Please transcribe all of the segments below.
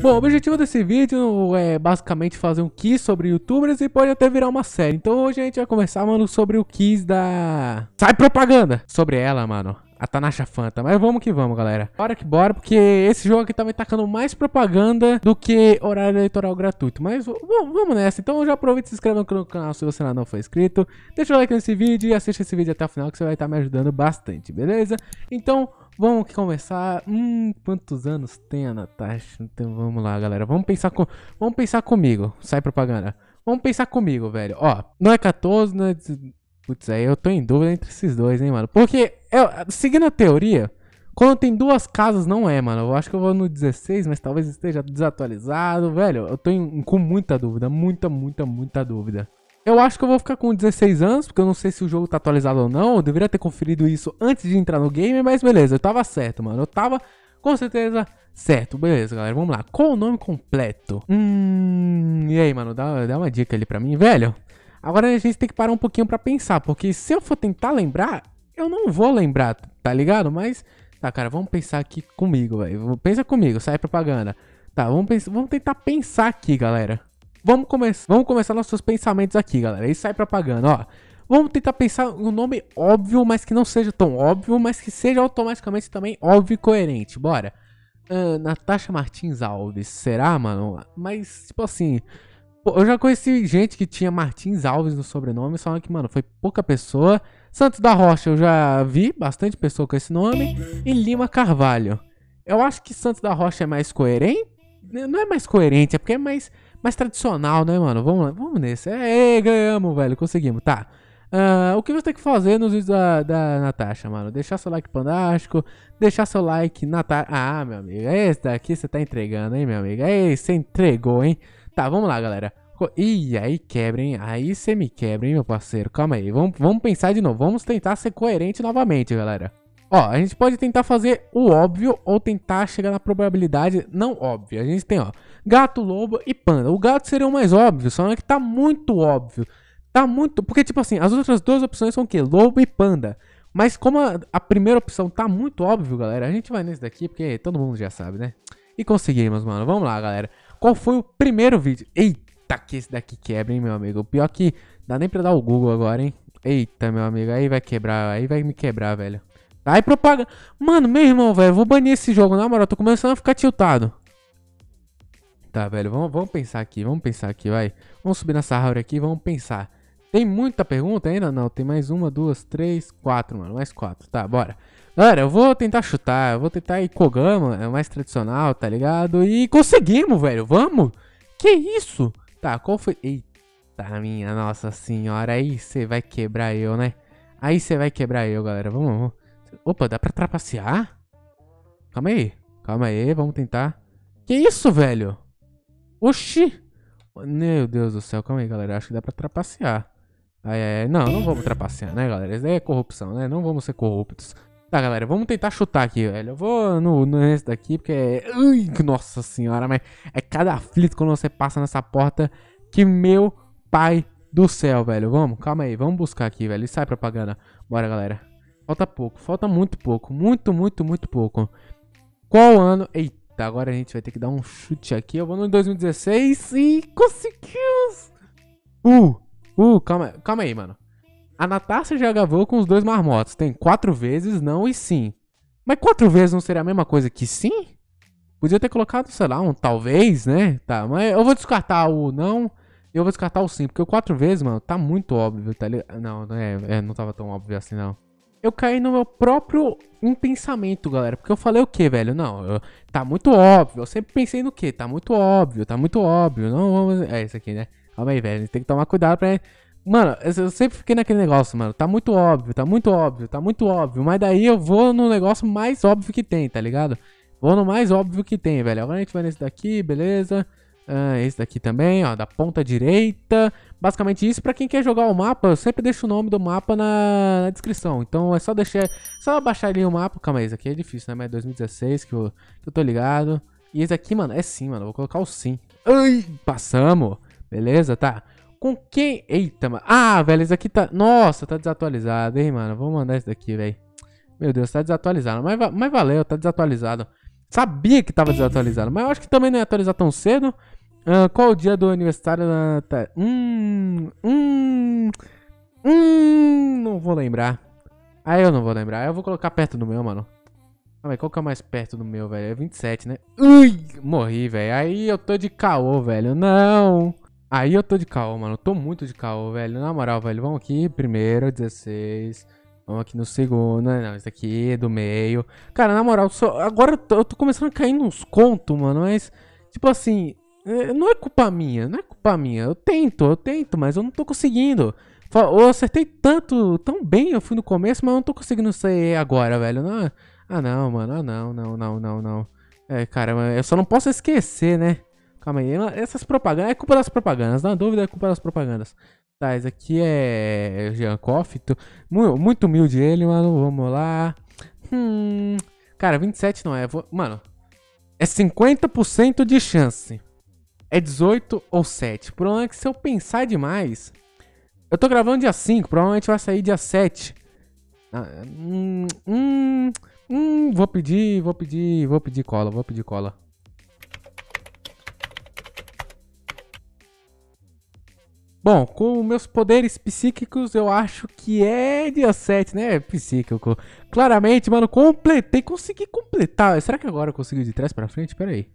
Bom, o objetivo desse vídeo é basicamente fazer um quiz sobre youtubers e pode até virar uma série. Então hoje a gente vai conversar, mano, sobre o quiz da... Sai propaganda! Sobre ela, mano. A Tanasha Fanta. Mas vamos que vamos, galera. Bora que bora, porque esse jogo aqui tá me tacando mais propaganda do que horário eleitoral gratuito. Mas vamos nessa. Então já aproveita e se inscreva no canal se você ainda não foi inscrito. Deixa o like nesse vídeo e assiste esse vídeo até o final que você vai estar tá me ajudando bastante, beleza? Então, Vamos começar. Hum, quantos anos tem a Natasha? Então vamos lá, galera. Vamos pensar com, vamos pensar comigo. Sai propaganda. Vamos pensar comigo, velho. Ó, não é 14, não é Putz, aí eu tô em dúvida entre esses dois, hein, mano. Porque eu, seguindo a teoria, quando tem duas casas não é, mano. Eu acho que eu vou no 16, mas talvez esteja desatualizado, velho. Eu tô em, com muita dúvida, muita, muita, muita dúvida. Eu acho que eu vou ficar com 16 anos, porque eu não sei se o jogo tá atualizado ou não. Eu deveria ter conferido isso antes de entrar no game, mas beleza, eu tava certo, mano. Eu tava com certeza certo. Beleza, galera, vamos lá. Qual o nome completo? Hum. E aí, mano, dá, dá uma dica ali pra mim, velho. Agora a gente tem que parar um pouquinho pra pensar, porque se eu for tentar lembrar, eu não vou lembrar, tá ligado? Mas, tá, cara, vamos pensar aqui comigo, velho. Pensa comigo, sai propaganda. Tá, vamos, pensar, vamos tentar pensar aqui, galera. Vamos, começar, vamos começar nossos pensamentos aqui, galera. Isso sai é propaganda, ó. Vamos tentar pensar um nome óbvio, mas que não seja tão óbvio, mas que seja automaticamente também óbvio e coerente. Bora. Uh, Natasha Martins Alves, será, mano? Mas, tipo assim, eu já conheci gente que tinha Martins Alves no sobrenome, só que, mano, foi pouca pessoa. Santos da Rocha eu já vi, bastante pessoa com esse nome. E Lima Carvalho. Eu acho que Santos da Rocha é mais coerente. Né, não é mais coerente, é porque é mais mais tradicional, né, mano? Vamos lá, vamos nesse. É, é ganhamos, velho, conseguimos. Tá. Uh, o que você tem que fazer nos vídeos da, da Natasha, mano? Deixar seu like pandástico, deixar seu like Natasha. Ah, meu amigo, é esse daqui você tá entregando, hein, meu amigo? É Ei, você entregou, hein? Tá, vamos lá, galera. Ih, aí quebra, hein? Aí você me quebra, hein, meu parceiro? Calma aí, vamos, vamos pensar de novo. Vamos tentar ser coerente novamente, galera. Ó, a gente pode tentar fazer o óbvio ou tentar chegar na probabilidade não óbvia. A gente tem, ó, gato, lobo e panda. O gato seria o mais óbvio, só é que tá muito óbvio. Tá muito. Porque, tipo assim, as outras duas opções são o quê? Lobo e panda. Mas como a, a primeira opção tá muito óbvio, galera, a gente vai nesse daqui porque todo mundo já sabe, né? E conseguimos, mano. Vamos lá, galera. Qual foi o primeiro vídeo? Eita, que esse daqui quebra, hein, meu amigo. Pior que dá nem pra dar o Google agora, hein? Eita, meu amigo, aí vai quebrar, aí vai me quebrar, velho. Aí propaganda. Mano, meu irmão, velho, vou banir esse jogo, na moral, tô começando a ficar tiltado. Tá, velho, vamos, vamos pensar aqui, vamos pensar aqui, vai. Vamos subir nessa árvore aqui, vamos pensar. Tem muita pergunta ainda? Não, tem mais uma, duas, três, quatro, mano, mais quatro. Tá, bora. Galera, eu vou tentar chutar, eu vou tentar ir Kogama, é mais tradicional, tá ligado? E conseguimos, velho, vamos! Que isso? Tá, qual foi... Eita, minha nossa senhora, aí você vai quebrar eu, né? Aí você vai quebrar eu, galera, vamos, vamos. Opa, dá pra trapacear? Calma aí. Calma aí, vamos tentar. Que isso, velho? Oxi! Meu Deus do céu, calma aí, galera. Acho que dá pra trapacear. Ai, ai, ai. Não, não vamos trapacear, né, galera? Isso daí é corrupção, né? Não vamos ser corruptos. Tá, galera, vamos tentar chutar aqui, velho. Eu vou no, nesse daqui, porque é... Ui, nossa senhora, mas é cada aflito quando você passa nessa porta que meu pai do céu, velho. Vamos, calma aí, vamos buscar aqui, velho. E sai propaganda. Bora, galera. Falta pouco, falta muito pouco. Muito, muito, muito pouco. Qual ano? Eita, agora a gente vai ter que dar um chute aqui. Eu vou no 2016 e conseguimos! Uh, uh, calma, calma aí, mano. A Natasha já gravou com os dois marmotos. Tem quatro vezes não e sim. Mas quatro vezes não seria a mesma coisa que sim? Podia ter colocado, sei lá, um talvez, né? Tá, mas eu vou descartar o não e eu vou descartar o sim. Porque o quatro vezes, mano, tá muito óbvio, tá ligado? Não, não é, é, não tava tão óbvio assim, não eu caí no meu próprio pensamento, galera. Porque eu falei o que, velho? Não, eu, tá muito óbvio. Eu sempre pensei no que? Tá muito óbvio, tá muito óbvio. Não vamos. É isso aqui, né? Calma aí, velho. Tem que tomar cuidado pra. Mano, eu sempre fiquei naquele negócio, mano. Tá muito óbvio, tá muito óbvio, tá muito óbvio. Mas daí eu vou no negócio mais óbvio que tem, tá ligado? Vou no mais óbvio que tem, velho. Agora a gente vai nesse daqui, beleza. Ah, esse daqui também, ó, da ponta direita. Basicamente isso, para quem quer jogar o mapa, eu sempre deixo o nome do mapa na, na descrição. Então é só deixar, só baixar ali o mapa. Calma aí, esse aqui é difícil, né? Mas é 2016 que eu, que eu tô ligado. E esse aqui, mano, é sim, mano. Vou colocar o sim. Ai, passamos. Beleza, tá. Com quem? Eita, mano. Ah, velho, esse aqui tá... Nossa, tá desatualizado, hein, mano. Vou mandar esse daqui, velho. Meu Deus, tá desatualizado. Mas, mas valeu, tá desatualizado. Sabia que tava desatualizado, mas eu acho que também não ia atualizar tão cedo. Uh, qual o dia do aniversário da Natália? Hum, hum, hum, não vou lembrar. Ah, eu não vou lembrar. Eu vou colocar perto do meu, mano. Ah, mas qual que é mais perto do meu, velho? É 27, né? Ui, morri, velho. Aí eu tô de caô, velho. Não. Aí eu tô de caô, mano. tô muito de caô, velho. Na moral, velho. Vamos aqui primeiro, 16. Vamos aqui no segundo. Ah, não, isso aqui é do meio. Cara, na moral, só... agora eu tô, eu tô começando a cair nos contos, mano. Mas, tipo assim, é, não é culpa minha, não é culpa minha. Eu tento, eu tento, mas eu não tô conseguindo. Eu acertei tanto, tão bem, eu fui no começo, mas eu não tô conseguindo ser agora, velho. Não, ah não, mano, ah não, não, não, não, não. É, cara, eu só não posso esquecer, né? Calma aí, essas propagandas, é culpa das propagandas, na dúvida é culpa das propagandas. Tá, esse aqui é Jean Coff, muito humilde ele, mano, vamos lá. Hum, cara, 27 não é, vou... mano, é 50% de chance é 18 ou 7. O problema é que se eu pensar demais. Eu tô gravando dia 5, provavelmente vai sair dia 7. Ah, hum, hum, hum, vou pedir, vou pedir, vou pedir cola, vou pedir cola. Bom, com meus poderes psíquicos, eu acho que é dia 7, né? Psíquico. Claramente, mano, completei. Consegui completar. Será que agora eu consigo de trás pra frente? Pera aí.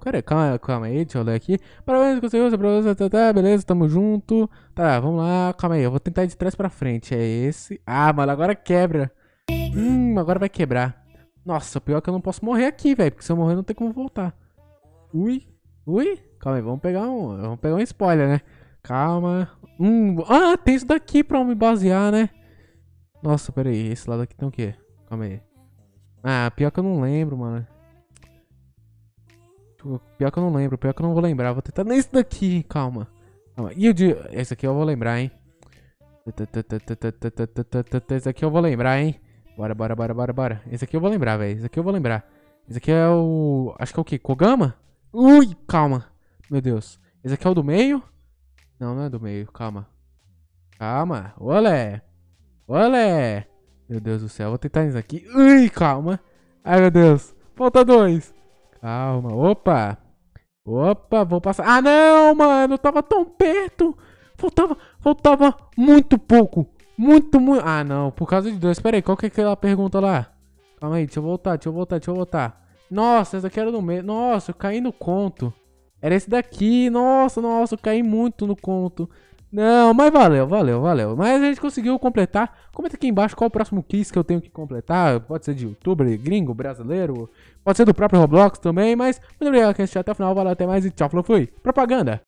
Cara, é calma, calma aí, deixa eu ler aqui. Parabéns, conseguiu, seu professor, tá, tá, beleza, tamo junto. Tá, vamos lá, calma aí, eu vou tentar de trás pra frente. É esse. Ah, mano, agora quebra. Hum, agora vai quebrar. Nossa, pior é que eu não posso morrer aqui, velho, porque se eu morrer não tem como voltar. Ui, ui. Calma aí, vamos pegar um, vamos pegar um spoiler, né? Calma. Hum, ah, tem isso daqui pra me basear, né? Nossa, pera aí, esse lado aqui tem o quê? Calma aí. Ah, pior que eu não lembro, mano. Pior que eu não lembro, pior que eu não vou lembrar. Vou tentar nesse daqui, calma. calma. E o de... Esse aqui eu vou lembrar, hein. Esse aqui eu vou lembrar, hein. Bora, bora, bora, bora, bora. Esse aqui eu vou lembrar, velho. Esse aqui eu vou lembrar. Esse aqui é o... Acho que é o quê? Kogama? Ui, calma. Meu Deus. Esse aqui é o do meio? Não, não é do meio. Calma. Calma. Olé. Olé. Meu Deus do céu. Vou tentar isso aqui. Ui, calma. Ai, meu Deus. Falta dois. Calma. Opa! Opa, vou passar. Ah, não, mano, eu tava tão perto. Faltava, faltava muito pouco. Muito, muito. Ah, não, por causa de dois. Pera aí, qual que é aquela pergunta lá? Calma aí, deixa eu voltar, deixa eu voltar, deixa eu voltar. Nossa, essa aqui era no meio. Nossa, eu caí no conto. Era esse daqui. Nossa, nossa, eu caí muito no conto. Não, mas valeu, valeu, valeu. Mas a gente conseguiu completar. Comenta aqui embaixo qual o próximo quiz que eu tenho que completar. Pode ser de youtuber, gringo, brasileiro. Pode ser do próprio Roblox também. Mas muito obrigado que assistiu até o final. Valeu, até mais e tchau, falou, fui. Propaganda!